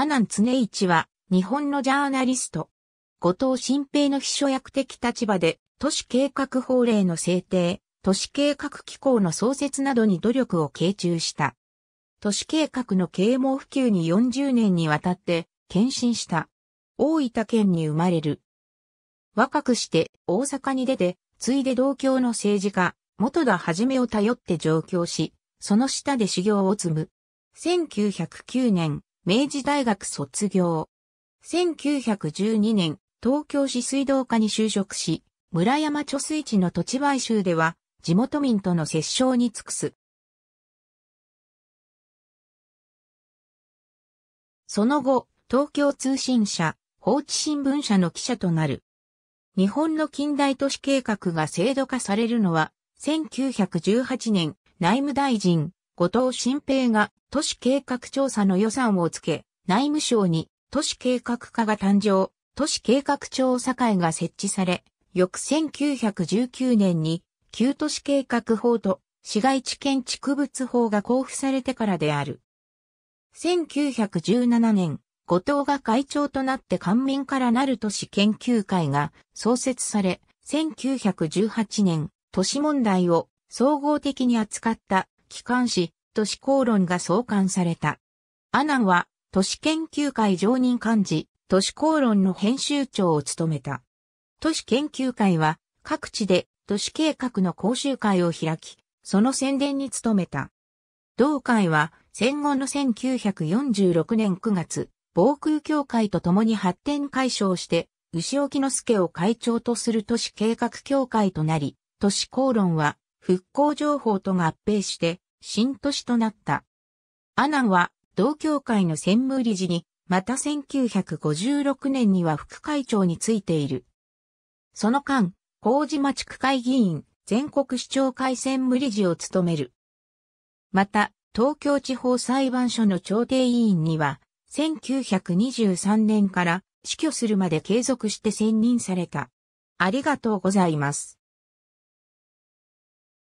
阿南常一は、日本のジャーナリスト。後藤新平の秘書役的立場で、都市計画法令の制定、都市計画機構の創設などに努力を傾注した。都市計画の啓蒙普及に40年にわたって、献身した。大分県に生まれる。若くして大阪に出て、ついで同郷の政治家、元田はじめを頼って上京し、その下で修行を積む。1909年、明治大学卒業。1912年、東京市水道課に就職し、村山貯水池の土地買収では、地元民との折衝に尽くす。その後、東京通信社、放置新聞社の記者となる。日本の近代都市計画が制度化されるのは、1918年、内務大臣、後藤新平が都市計画調査の予算をつけ、内務省に都市計画課が誕生、都市計画調査会が設置され、翌1919年に旧都市計画法と市街地建築物法が交付されてからである。1917年、後藤が会長となって官民からなる都市研究会が創設され、1918年、都市問題を総合的に扱った機関紙、都市公論が創刊された。アナンは、都市研究会常任幹事、都市公論の編集長を務めた。都市研究会は、各地で都市計画の講習会を開き、その宣伝に努めた。同会は、戦後の1946年9月、防空協会と共に発展解消して、牛尾木之助を会長とする都市計画協会となり、都市公論は復興情報と合併して、新都市となった。アナンは、同協会の専務理事に、また1956年には副会長についている。その間、麹町区会議員、全国市長会専務理事を務める。また、東京地方裁判所の調停委員には、1923年から死去するまで継続して選任された。ありがとうございます。